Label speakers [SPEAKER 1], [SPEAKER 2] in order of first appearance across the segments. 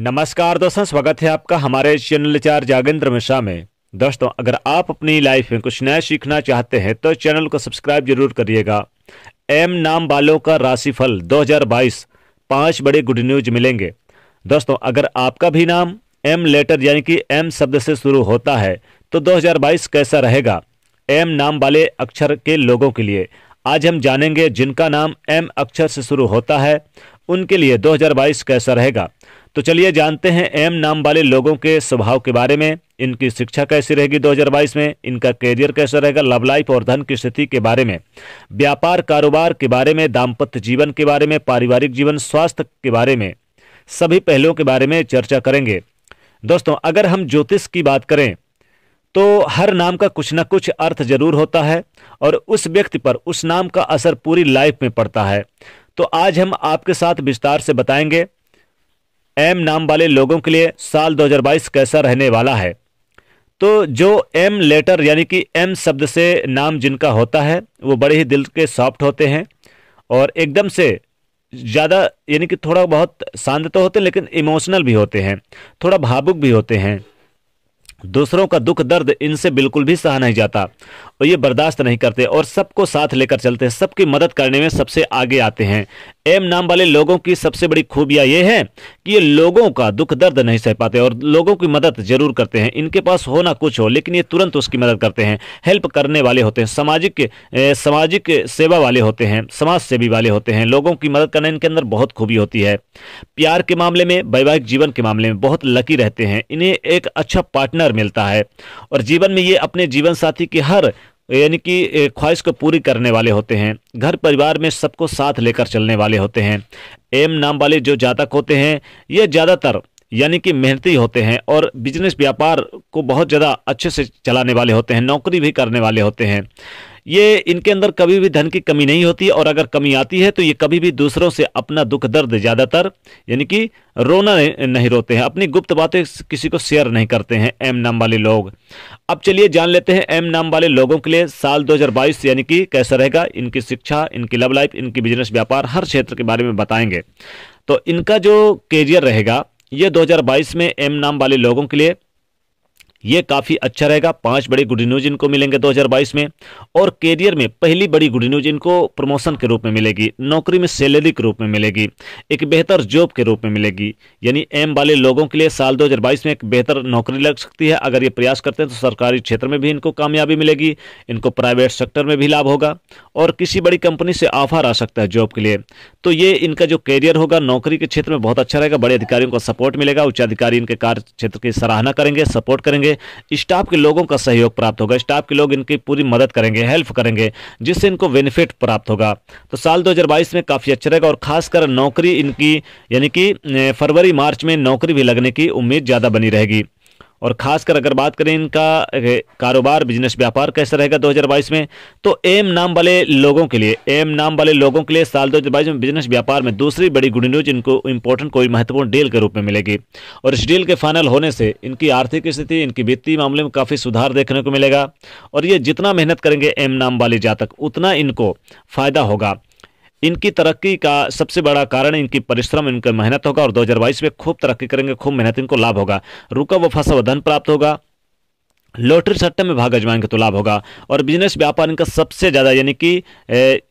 [SPEAKER 1] नमस्कार दोस्तों स्वागत है आपका हमारे चैनल चार जागेंद्र मिश्रा में दोस्तों अगर आप अपनी लाइफ में कुछ नया सीखना चाहते हैं तो चैनल को सब्सक्राइब जरूर करिएगा एम नाम बालों का राशिफल 2022 पांच बड़े गुड न्यूज मिलेंगे दोस्तों अगर आपका भी नाम एम लेटर यानी कि एम शब्द से शुरू होता है तो 2022 कैसा रहेगा एम नाम वाले अक्षर के लोगों के लिए आज हम जानेंगे जिनका नाम एम अक्षर से शुरू होता है उनके लिए 2022 कैसा रहेगा तो चलिए जानते हैं एम नाम वाले लोगों के स्वभाव के बारे में इनकी शिक्षा कैसी रहेगी 2022 में इनका करियर कैसा रहेगा लव लाइफ और धन की स्थिति के बारे में व्यापार कारोबार के बारे में दाम्पत्य जीवन के बारे में पारिवारिक जीवन स्वास्थ्य के बारे में सभी पहलुओं के बारे में चर्चा करेंगे दोस्तों अगर हम ज्योतिष की बात करें तो हर नाम का कुछ ना कुछ अर्थ जरूर होता है और उस व्यक्ति पर उस नाम का असर पूरी लाइफ में पड़ता है तो आज हम आपके साथ विस्तार से बताएंगे एम नाम वाले लोगों के लिए साल 2022 कैसा रहने वाला है तो जो एम लेटर यानी कि एम शब्द से नाम जिनका होता है वो बड़े ही दिल के सॉफ्ट होते हैं और एकदम से ज़्यादा यानी कि थोड़ा बहुत शांत तो होते हैं लेकिन इमोशनल भी होते हैं थोड़ा भावुक भी होते हैं दूसरों का दुख दर्द इनसे बिल्कुल भी सहा नहीं जाता और ये बर्दाश्त नहीं करते और सबको साथ लेकर चलते हैं सबकी मदद करने में सबसे आगे आते हैं एम नाम वाले लोगों की सबसे बड़ी खूबिया ये है कि ये लोगों का दुख दर्द नहीं सह पाते और लोगों की मदद जरूर करते हैं इनके पास हो ना कुछ हो लेकिन ये तुरंत उसकी मदद करते हैं हेल्प करने वाले होते हैं सामाजिक सामाजिक सेवा वाले होते हैं समाज सेवी वाले होते हैं लोगों की मदद करना इनके अंदर बहुत खूबी होती है प्यार के मामले में वैवाहिक जीवन के मामले में बहुत लकी रहते हैं इन्हें एक अच्छा पार्टनर मिलता है और जीवन में ये अपने जीवन साथी के हर यानी कि ख्वाहिश को पूरी करने वाले होते हैं घर परिवार में सबको साथ लेकर चलने वाले होते हैं एम नाम वाले जो जातक होते हैं ये ज़्यादातर यानी कि मेहनती होते हैं और बिजनेस व्यापार को बहुत ज़्यादा अच्छे से चलाने वाले होते हैं नौकरी भी करने वाले होते हैं ये इनके अंदर कभी भी धन की कमी नहीं होती और अगर कमी आती है तो ये कभी भी दूसरों से अपना दुख दर्द ज़्यादातर यानी कि रोना नहीं रोते हैं अपनी गुप्त बातें किसी को शेयर नहीं करते हैं एम नाम वाले लोग अब चलिए जान लेते हैं एम नाम वाले लोगों के लिए साल 2022 यानी कि कैसा रहेगा इनकी शिक्षा इनकी लव लाइफ इनकी बिजनेस व्यापार हर क्षेत्र के बारे में बताएंगे तो इनका जो कैरियर रहेगा ये 2022 में एम नाम वाले लोगों के लिए ये काफ़ी अच्छा रहेगा पांच बड़े गुड न्यूज इनको मिलेंगे 2022 में और कैरियर में पहली बड़ी गुड न्यूज इनको प्रमोशन के रूप में मिलेगी नौकरी में सैलरी के रूप में मिलेगी एक बेहतर जॉब के रूप में मिलेगी यानी एम वाले लोगों के लिए साल 2022 में एक बेहतर नौकरी लग सकती है अगर ये प्रयास करते हैं तो सरकारी क्षेत्र में भी इनको कामयाबी मिलेगी इनको प्राइवेट सेक्टर में भी लाभ होगा और किसी बड़ी कंपनी से ऑफर आ सकता है जॉब के लिए तो ये इनका जो कैरियर होगा नौकरी के क्षेत्र में बहुत अच्छा रहेगा बड़े अधिकारियों को सपोर्ट मिलेगा उच्च अधिकारी इनके कार्य क्षेत्र की सराहना करेंगे सपोर्ट करेंगे करेंगे स्टाफ के लोगों का सहयोग प्राप्त होगा स्टाफ के लोग इनकी पूरी मदद करेंगे हेल्प करेंगे जिससे इनको बेनिफिट प्राप्त होगा तो साल 2022 में काफ़ी अच्छा रहेगा और खासकर नौकरी इनकी यानी कि फरवरी मार्च में नौकरी भी लगने की उम्मीद ज़्यादा बनी रहेगी और खासकर अगर बात करें इनका कारोबार बिजनेस व्यापार कैसा रहेगा 2022 में तो एम नाम वाले लोगों के लिए एम नाम वाले लोगों के लिए साल 2022 में बिजनेस व्यापार में दूसरी बड़ी गुड न्यूज इनको इम्पोर्टेंट कोई महत्वपूर्ण डील के रूप में मिलेगी और इस डील के फाइनल होने से इनकी आर्थिक स्थिति इनकी वित्तीय मामले में काफ़ी सुधार देखने को मिलेगा और ये जितना मेहनत करेंगे एम नाम वाले जातक उतना इनको फायदा होगा इनकी तरक्की का सबसे बड़ा कारण इनकी परिश्रम इनका मेहनत होगा और 2022 में खूब तरक्की करेंगे खूब मेहनत इनको लाभ होगा रुका व फंसा व धन प्राप्त होगा लॉटरी सट्टे में भाग अजमाएंगे तो लाभ होगा और बिजनेस व्यापार इनका सबसे ज़्यादा यानी कि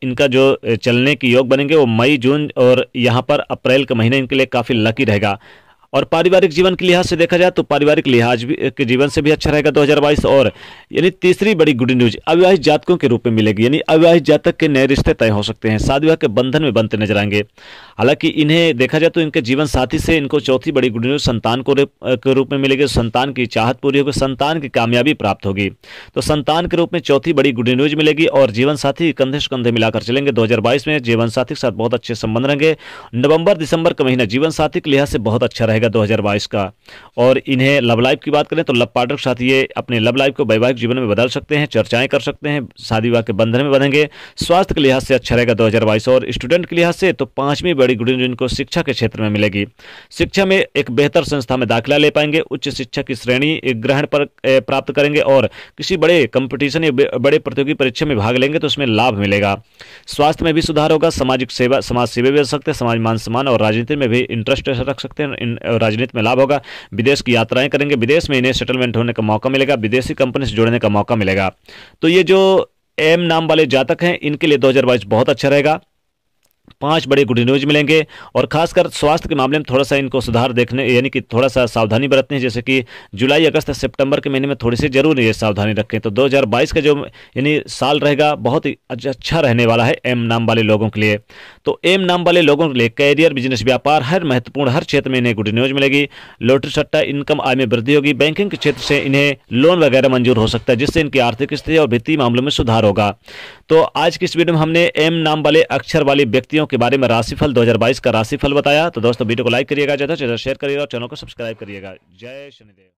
[SPEAKER 1] इनका जो चलने की योग बनेंगे वो मई जून और यहाँ पर अप्रैल के महीने इनके लिए काफ़ी लकी रहेगा और पारिवारिक जीवन के लिहाज से देखा जाए तो पारिवारिक लिहाज भी के जीवन से भी अच्छा रहेगा 2022 और यानी तीसरी बड़ी गुड न्यूज अविवाहित जातकों के रूप में मिलेगी यानी अविवाहित जातक के नए रिश्ते तय हो सकते हैं शादी विवाह के बंधन में बनते नजर आएंगे हालांकि इन्हें देखा जाए तो इनके जीवन साथी से इनको चौथी बड़ी गुड न्यूज संतान को के रूप में मिलेगी संतान की चाहत पूरी होगी संतान की कामयाबी प्राप्त होगी तो संतान के रूप में चौथी बड़ी गुड न्यूज मिलेगी और जीवन साथी कंधे से कंधे मिलाकर चलेंगे दो में जीवन साथी के साथ बहुत अच्छे संबंध रहेंगे नवंबर दिसंबर का महीना जीवन साथी के लिहाज से बहुत अच्छा रहेगा रहेगा 2022 का और इन्हें लव लाइफ की बात करें तो लव पार्टनर के साथ ये अपने लव लाइफ को वैवाहिक जीवन में बदल सकते हैं चर्चाएं कर सकते हैं शादी विवाह के बंधन में बनेंगे स्वास्थ्य के लिहाज से अच्छा रहेगा दो और स्टूडेंट के लिहाज से तो पाँचवीं बड़ी गुड इनको शिक्षा के क्षेत्र में मिलेगी शिक्षा में एक बेहतर संस्था में दाखिला ले पाएंगे उच्च शिक्षा की श्रेणी ग्रहण पर प्राप्त करेंगे और किसी बड़े कंपटीशन या बड़े प्रतियोगी परीक्षा में भाग लेंगे तो उसमें लाभ मिलेगा स्वास्थ्य में भी सुधार होगा सामाजिक सेवा समाज सेवा भी हो सकते हैं समाज मान सम्मान और राजनीति में भी इंटरेस्ट रख सकते हैं राजनीति में लाभ होगा विदेश की यात्राएं करेंगे विदेश में इन्हें सेटलमेंट होने का मौका मिलेगा विदेशी कंपनी से जुड़ने का मौका मिलेगा तो ये जो एम नाम वाले जातक हैं इनके लिए दो बहुत अच्छा रहेगा पांच बड़े गुड न्यूज मिलेंगे और खासकर स्वास्थ्य के मामले में थोड़ा सा इनको सुधार देखने यानी कि थोड़ा सा सावधानी बरतनी है जैसे कि जुलाई अगस्त सितंबर के महीने में थोड़ी सी जरूर ये सावधानी रखें तो 2022 का जो यानी साल रहेगा बहुत ही अच्छा रहने वाला है एम नाम वाले लोगों के लिए तो एम नाम वाले लोगों के लिए कैरियर बिजनेस व्यापार हर महत्वपूर्ण हर क्षेत्र में इन्हें गुड न्यूज मिलेगी लोटरी सट्टा इनकम आय में वृद्धि होगी बैंकिंग के क्षेत्र से इन्हें लोन वगैरह मंजूर हो सकता है जिससे इनकी आर्थिक स्थिति और वित्तीय मामलों में सुधार होगा तो आज की इस वीडियो में हमने एम नाम वाले अक्षर वाले व्यक्ति राशियों के बारे में राशिफल 2022 का राशिफल बताया तो दोस्तों वीडियो को लाइक करिएगा ज़्यादा से ज़्यादा शेयर करिएगा और चैनल को सब्सक्राइब करिएगा जय शनिदेव